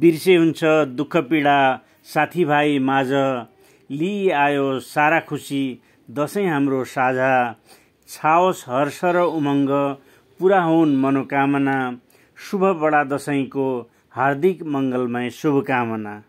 बिर्से हुन्छ दुःख पीडा साथीभाइ माझ लिइआयो सारा खुसी दसैँ हाम्रो साझा छाओस् हर्ष र उमङ्ग पुरा हुन् मनोकामना शुभ बडा दसैँको हार्दिक मङ्गलमय शुभकामना